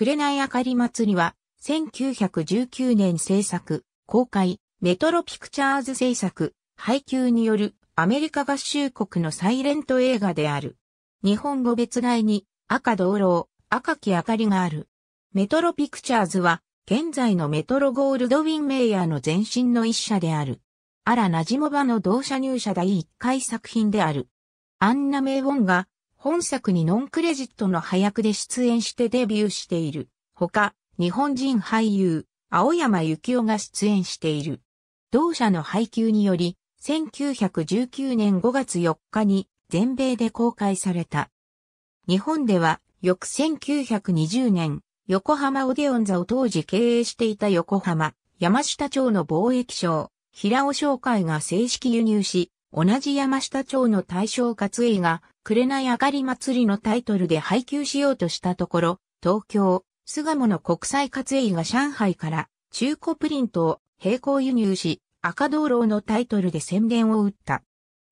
紅あかり祭りは、1919年制作、公開、メトロピクチャーズ制作、配給によるアメリカ合衆国のサイレント映画である。日本語別題に赤道路、赤き明かりがある。メトロピクチャーズは、現在のメトロゴールドウィンメイヤーの前身の一社である。アラ・ナジモバの同社入社第一回作品である。アンナ・メイウォンが本作にノンクレジットの配役で出演してデビューしている。ほか、日本人俳優、青山幸男が出演している。同社の配給により、1919年5月4日に全米で公開された。日本では、翌1920年、横浜オデオン座を当時経営していた横浜、山下町の貿易商、平尾商会が正式輸入し、同じ山下町の大正活家が、紅上がり祭りのタイトルで配給しようとしたところ、東京、巣鴨の国際活営が上海から中古プリントを並行輸入し、赤道楼のタイトルで宣伝を打った。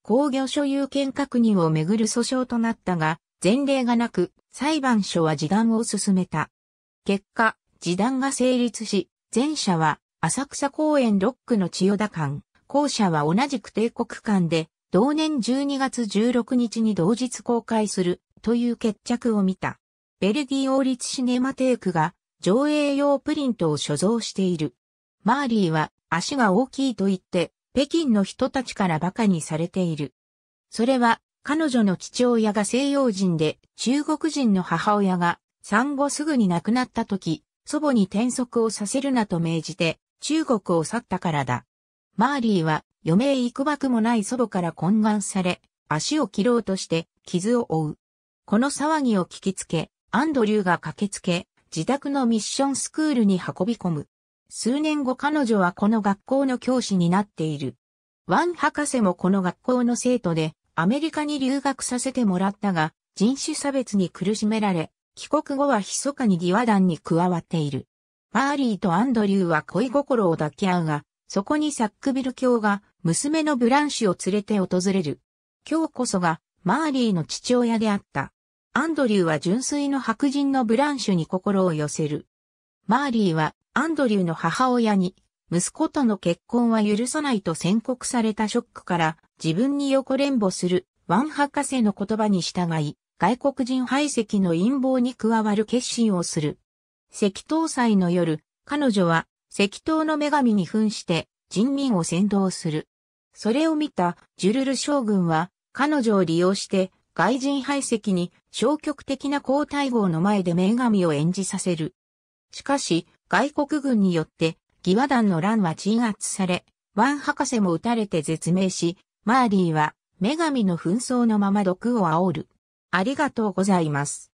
工業所有権確認をめぐる訴訟となったが、前例がなく、裁判所は示談を進めた。結果、示談が成立し、前者は浅草公園ロックの千代田館、後者は同じく帝国間で、同年12月16日に同日公開するという決着を見た。ベルギー王立シネマテークが上映用プリントを所蔵している。マーリーは足が大きいと言って北京の人たちから馬鹿にされている。それは彼女の父親が西洋人で中国人の母親が産後すぐに亡くなった時、祖母に転職をさせるなと命じて中国を去ったからだ。マーリーは余命幾ばくもない祖母から懇願され、足を切ろうとして傷を負う。この騒ぎを聞きつけ、アンドリューが駆けつけ、自宅のミッションスクールに運び込む。数年後彼女はこの学校の教師になっている。ワン博士もこの学校の生徒で、アメリカに留学させてもらったが、人種差別に苦しめられ、帰国後は密かにワダ団に加わっている。マーリーとアンドリューは恋心を抱き合うが、そこにサックビル教が娘のブランシュを連れて訪れる。今日こそがマーリーの父親であった。アンドリューは純粋の白人のブランシュに心を寄せる。マーリーはアンドリューの母親に息子との結婚は許さないと宣告されたショックから自分に横連母するワン博士の言葉に従い外国人排斥の陰謀に加わる決心をする。石頭祭の夜、彼女は石灯の女神に扮して人民を先導する。それを見たジュルル将軍は彼女を利用して外人排斥に消極的な皇太后の前で女神を演じさせる。しかし外国軍によって義和団の乱は鎮圧され、ワン博士も撃たれて絶命し、マーリーは女神の紛争のまま毒を煽る。ありがとうございます。